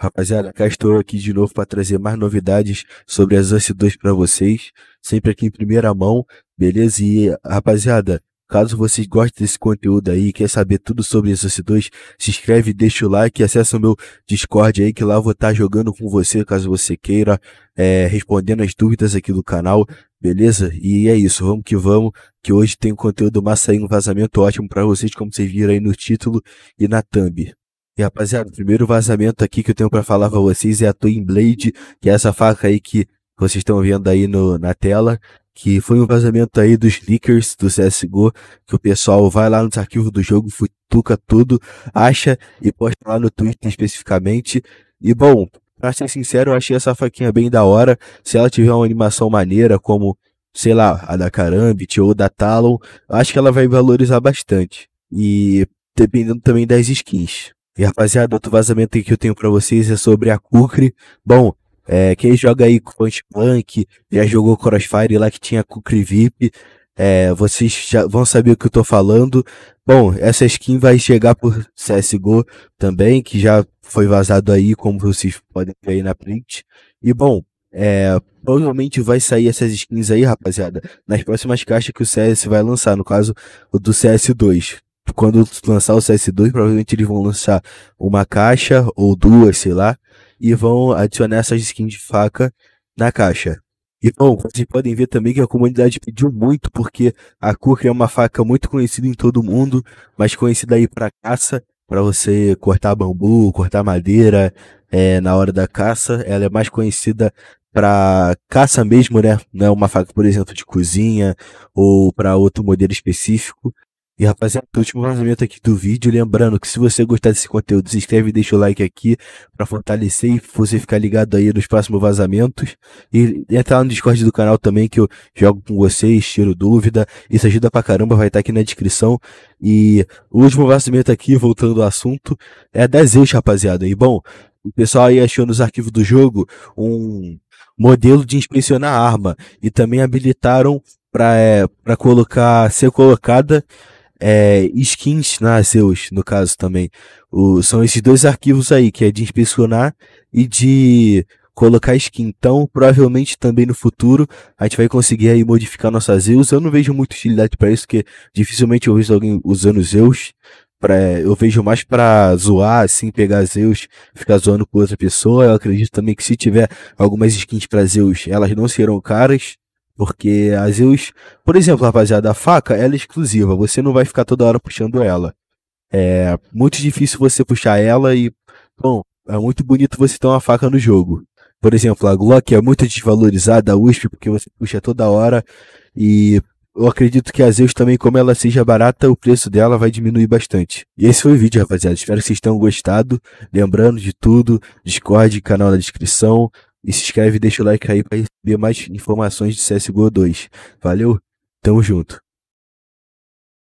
Rapaziada, cá estou aqui de novo para trazer mais novidades sobre as Us 2 para vocês, sempre aqui em primeira mão, beleza? E rapaziada, caso vocês gostem desse conteúdo aí, quer saber tudo sobre as Us 2, se inscreve, deixa o like, acessa o meu Discord aí que lá eu vou estar tá jogando com você, caso você queira, é, respondendo as dúvidas aqui do canal, beleza? E é isso, vamos que vamos, que hoje tem um conteúdo massa aí, um vazamento ótimo para vocês, como vocês viram aí no título e na thumb. E rapaziada, o primeiro vazamento aqui que eu tenho para falar pra vocês é a Twin Blade, que é essa faca aí que vocês estão vendo aí no, na tela, que foi um vazamento aí dos leakers do CSGO, que o pessoal vai lá nos arquivos do jogo, futuca tudo, acha e posta lá no Twitter especificamente. E bom, pra ser sincero, eu achei essa faquinha bem da hora. Se ela tiver uma animação maneira, como, sei lá, a da Karambit ou da Talon, acho que ela vai valorizar bastante. E dependendo também das skins. E rapaziada, outro vazamento que eu tenho para vocês é sobre a Kukri. Bom, é, quem joga aí Point Punk, já jogou Crossfire lá que tinha Kukri VIP, é, vocês já vão saber o que eu tô falando. Bom, essa skin vai chegar por CSGO também, que já foi vazado aí, como vocês podem ver aí na print. E bom, é, provavelmente vai sair essas skins aí, rapaziada, nas próximas caixas que o CS vai lançar, no caso, o do CS2 quando lançar o CS2, provavelmente eles vão lançar uma caixa ou duas, sei lá, e vão adicionar essas skins de faca na caixa. E então, bom, vocês podem ver também que a comunidade pediu muito, porque a Kukri é uma faca muito conhecida em todo mundo, mas conhecida aí para caça, para você cortar bambu, cortar madeira é, na hora da caça. Ela é mais conhecida para caça mesmo, né? Não é uma faca, por exemplo, de cozinha ou para outro modelo específico. E rapaziada, é último vazamento aqui do vídeo. Lembrando que se você gostar desse conteúdo, se inscreve e deixa o like aqui para fortalecer e você ficar ligado aí nos próximos vazamentos. E entrar no Discord do canal também, que eu jogo com vocês, tiro dúvida. Isso ajuda pra caramba, vai estar tá aqui na descrição. E o último vazamento aqui, voltando ao assunto, é das ex, rapaziada. E bom, o pessoal aí achou nos arquivos do jogo um modelo de inspecionar arma. E também habilitaram para é, pra colocar, ser colocada é, skins na né, Zeus, no caso também. O, são esses dois arquivos aí, que é de inspecionar e de colocar skin. Então, provavelmente também no futuro a gente vai conseguir aí modificar nossas Zeus. Eu não vejo muita utilidade para isso, porque dificilmente eu vejo alguém usando Zeus. Pra, eu vejo mais para zoar, assim, pegar Zeus, ficar zoando com outra pessoa. Eu acredito também que se tiver algumas skins para Zeus, elas não serão caras. Porque a Zeus, por exemplo, rapaziada, a faca ela é exclusiva, você não vai ficar toda hora puxando ela. É muito difícil você puxar ela e, bom, é muito bonito você ter uma faca no jogo. Por exemplo, a Glock é muito desvalorizada, a USP, porque você puxa toda hora e eu acredito que a Zeus também, como ela seja barata, o preço dela vai diminuir bastante. E esse foi o vídeo, rapaziada. Espero que vocês tenham gostado. Lembrando de tudo, Discord, canal na descrição. E se inscreve e deixa o like aí para receber mais informações de CSGO 2. Valeu, tamo junto.